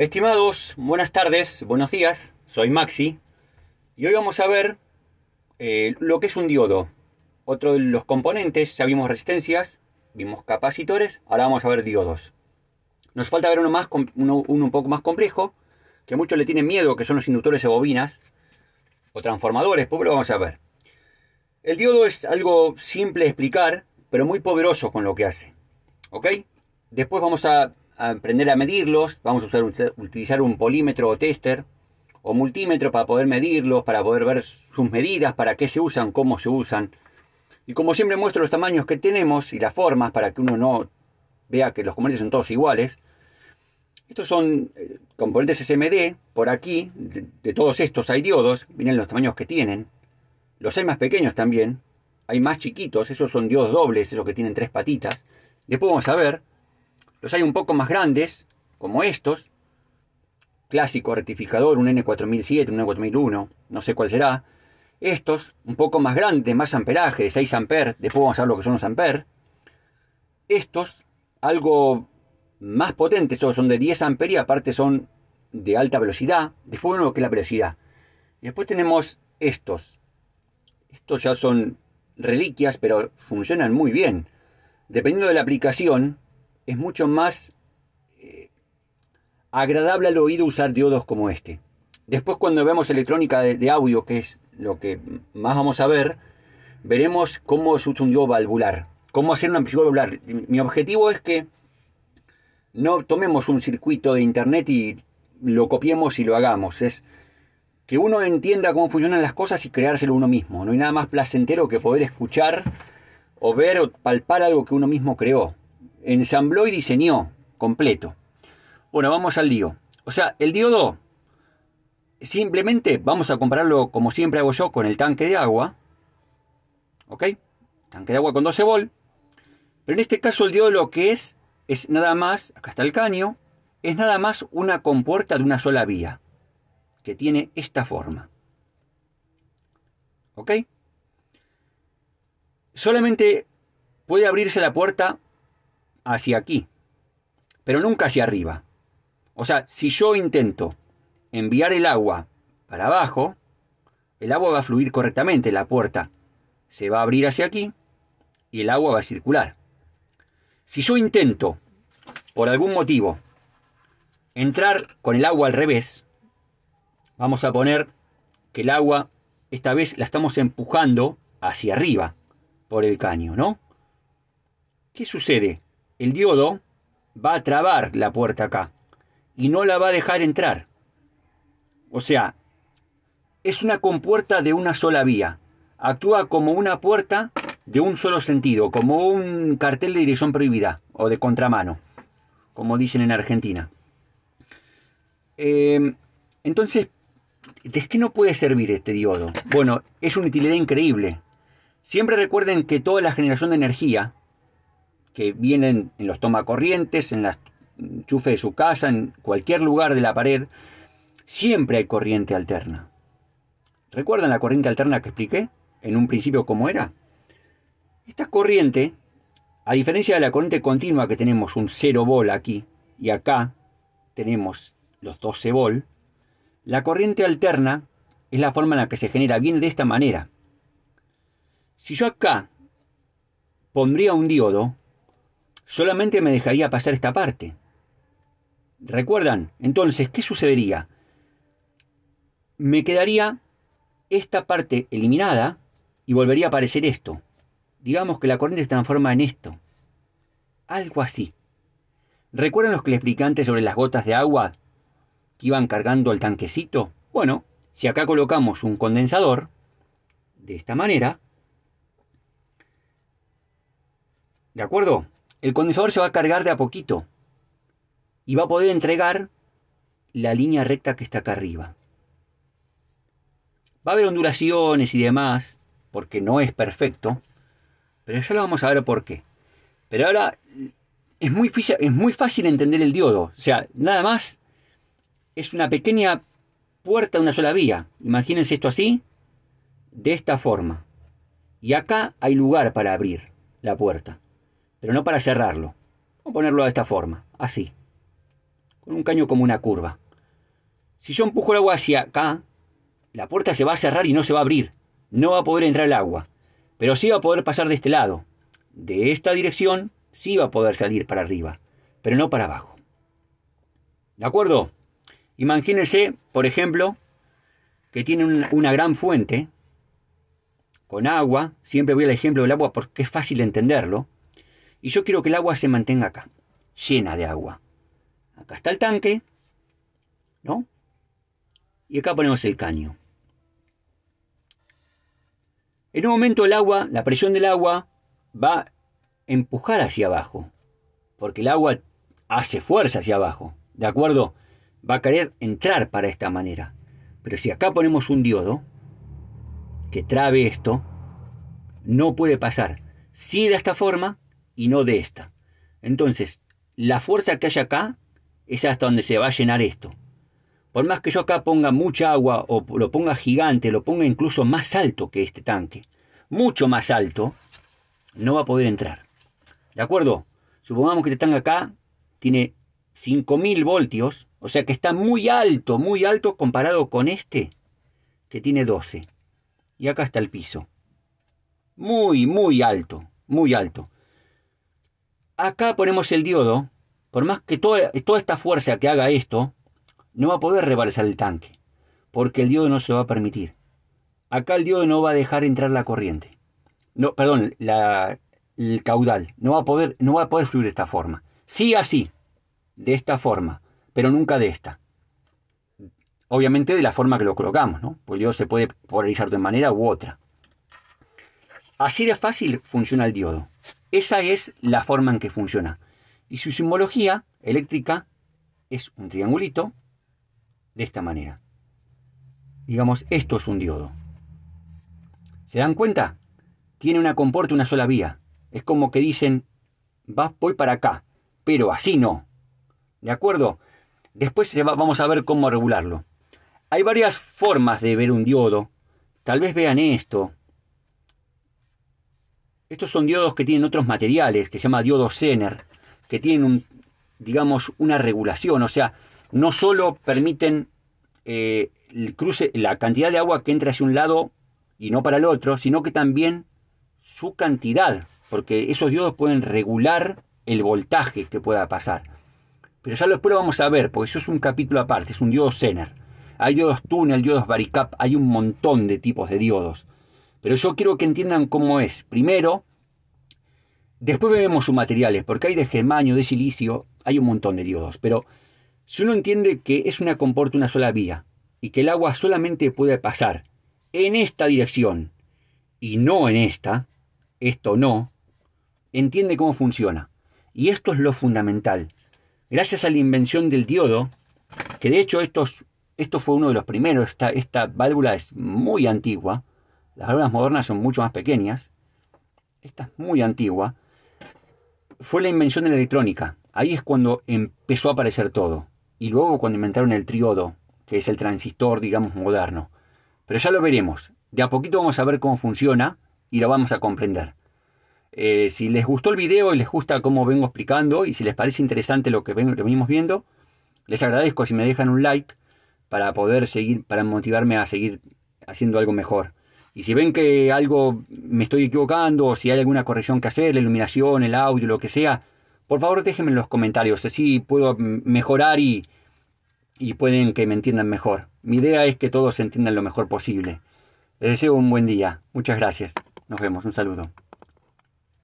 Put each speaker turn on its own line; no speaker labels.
Estimados, buenas tardes, buenos días, soy Maxi y hoy vamos a ver eh, lo que es un diodo. Otro de los componentes, ya vimos resistencias, vimos capacitores, ahora vamos a ver diodos. Nos falta ver uno, más, un poco más complejo, que muchos le tienen miedo, que son los inductores de bobinas o transformadores, pues lo vamos a ver. El diodo es algo simple de explicar, pero muy poderoso con lo que hace. ¿Ok? Después vamos a aprender a medirlos, vamos a usar, utilizar un polímetro o tester o multímetro para poder medirlos, para poder ver sus medidas, para qué se usan, cómo se usan. Y como siempre muestro los tamaños que tenemos y las formas para que uno no vea que los componentes son todos iguales. Estos son eh, componentes SMD, por aquí, de, de todos estos hay diodos, miren los tamaños que tienen. Los hay más pequeños también, hay más chiquitos, esos son diodos dobles, esos que tienen tres patitas. Después vamos a ver los hay un poco más grandes, como estos. Clásico rectificador, un N4007, un N4001, no sé cuál será. Estos, un poco más grandes, más amperaje, de 6 amperes. Después vamos a ver lo que son los amperes. Estos, algo más potentes, estos son de 10 amperes y aparte son de alta velocidad. Después lo que es la velocidad. Después tenemos estos. Estos ya son reliquias, pero funcionan muy bien. Dependiendo de la aplicación, es mucho más eh, agradable al oído usar diodos como este. Después cuando vemos electrónica de, audio, que es lo que más vamos a ver, veremos cómo es un diodo valvular, cómo hacer un amplificador valvular. Mi objetivo es que no tomemos un circuito de internet y lo copiemos y lo hagamos. Es que uno entienda cómo funcionan las cosas y creárselo uno mismo. No hay nada más placentero que poder escuchar o ver o palpar algo que uno mismo creó ensambló y diseñó completo. Bueno, vamos al lío. O sea, el diodo, simplemente vamos a compararlo como siempre hago yo con el tanque de agua. ¿Ok? Tanque de agua con 12 volt. Pero en este caso el diodo lo que es, es nada más, acá está el caño, es nada más una compuerta de una sola vía, que tiene esta forma. ¿Ok? Solamente puede abrirse la puerta hacia aquí, pero nunca hacia arriba. O sea, si yo intento enviar el agua para abajo, el agua va a fluir correctamente, la puerta se va a abrir hacia aquí y el agua va a circular. Si yo intento, por algún motivo, entrar con el agua al revés, vamos a poner que el agua esta vez la estamos empujando hacia arriba por el caño, ¿no? ¿Qué sucede? el diodo va a trabar la puerta acá y no la va a dejar entrar. O sea, es una compuerta de una sola vía. Actúa como una puerta de un solo sentido, como un cartel de dirección prohibida o de contramano, como dicen en Argentina. Em, entonces, ¿de qué no puede servir este diodo? Bueno, es una utilidad increíble. Siempre recuerden que toda la generación de energía que vienen en los tomacorrientes, en las enchufes de su casa, en cualquier lugar de la pared, siempre hay corriente alterna. ¿Recuerdan la corriente alterna que expliqué en un principio cómo era? Esta corriente, a diferencia de la corriente continua que tenemos un 0 vol aquí y acá tenemos los 12 vol, la corriente alterna es la forma en la que se genera, viene de esta manera. Si yo acá pondría un diodo, Solamente me dejaría pasar esta parte. ¿Recuerdan? Entonces, ¿qué sucedería? Me quedaría esta parte eliminada y volvería a aparecer esto. Digamos que la corriente se transforma en esto. Algo así. ¿Recuerdan los que les expliqué antes sobre las gotas de agua que iban cargando el tanquecito? Bueno, si acá colocamos un condensador, de esta manera, ¿de acuerdo? el condensador se va a cargar de a poquito y va a poder entregar la línea recta que está acá arriba. Va a haber ondulaciones y demás, porque no es perfecto, pero ya lo vamos a ver por qué. Pero ahora es muy, fácil, es muy fácil entender el diodo, o sea, nada más es una pequeña puerta de una sola vía. Imagínense esto así, de esta forma. Y acá hay lugar para abrir la puerta pero no para cerrarlo. Vamos a ponerlo de esta forma, así, con un caño como una curva. Si yo empujo el agua hacia acá, la puerta se va a cerrar y no se va a abrir. No va a poder entrar el agua, pero sí va a poder pasar de este lado. De esta dirección sí va a poder salir para arriba, pero no para abajo. ¿De acuerdo? Imagínense, por ejemplo, que tienen una gran fuente con agua. Siempre voy al ejemplo del agua porque es fácil entenderlo y yo quiero que el agua se mantenga acá, llena de agua. Acá está el tanque, ¿no? Y acá ponemos el caño. En un momento el agua, la presión del agua va a empujar hacia abajo, porque el agua hace fuerza hacia abajo, ¿de acuerdo? Va a querer entrar para esta manera. Pero si acá ponemos un diodo que trabe esto, no puede pasar. Si de esta forma, y no de esta. Entonces, la fuerza que hay acá es hasta donde se va a llenar esto. Por más que yo acá ponga mucha agua o lo ponga gigante, lo ponga incluso más alto que este tanque, mucho más alto, no va a poder entrar. ¿De acuerdo? Supongamos que este tanque acá tiene 5000 voltios, o sea que está muy alto, muy alto comparado con este que tiene 12. Y acá está el piso. Muy, muy alto, muy alto acá ponemos el diodo, por más que toda, esta fuerza que haga esto, no va a poder rebalsar el tanque, porque el diodo no se va a permitir. Acá el diodo no va a dejar entrar la corriente. No, perdón, el caudal. No va, a poder, no va a poder fluir de esta forma. Sí así, de esta forma, pero nunca de esta. Obviamente de la forma que lo colocamos, ¿no? Pues el diodo se puede polarizar de manera u otra. Así de fácil funciona el diodo. Esa es la forma en que funciona. Y su simbología eléctrica es un triangulito de esta manera. Digamos, esto es un diodo. ¿Se dan cuenta? Tiene una comporta una sola vía. Es como que dicen, va, voy para acá, pero así no. ¿De acuerdo? Después vamos a ver cómo regularlo. Hay varias formas de ver un diodo. Tal vez vean esto. Estos son diodos que tienen otros materiales, que se llama diodo Zener, que tienen, un, digamos, una regulación, o sea, no solo permiten eh, cruce, la cantidad de agua que entra hacia un lado y no para el otro, sino que también su cantidad, porque esos diodos pueden regular el voltaje que pueda pasar. Pero ya después lo vamos a ver, porque eso es un capítulo aparte, es un diodo Zener. Hay diodos túnel, diodos baricap, hay un montón de tipos de diodos. Pero yo quiero que entiendan cómo es. Primero, después vemos sus materiales, porque hay de germanio, de silicio, hay un montón de diodos. Pero si uno entiende que es una comporta una sola vía y que el agua solamente puede pasar en esta dirección y no en esta, esto no, entiende cómo funciona. Y esto es lo fundamental. Gracias a la invención del diodo, que de hecho esto, esto fue uno de los primeros, esta, esta válvula es muy antigua, las verbenas modernas son mucho más pequeñas. Esta es muy antigua. Fue la invención de la electrónica. Ahí es cuando empezó a aparecer todo. Y luego cuando inventaron el triodo, que es el transistor, digamos, moderno. Pero ya lo veremos. De a poquito vamos a ver cómo funciona y lo vamos a comprender. Eh, si les gustó el video y les gusta cómo vengo explicando y si les parece interesante lo que, venimos viendo, les agradezco si me dejan un like para poder seguir, para motivarme a seguir haciendo algo mejor. Y si ven que algo me estoy equivocando o si hay alguna corrección que hacer, la iluminación, el audio, lo que sea, por favor déjenme en los comentarios, así puedo mejorar y, y pueden que me entiendan mejor. Mi idea es que todos se entiendan lo mejor posible. Les deseo un buen día. Muchas gracias. Nos vemos. Un saludo.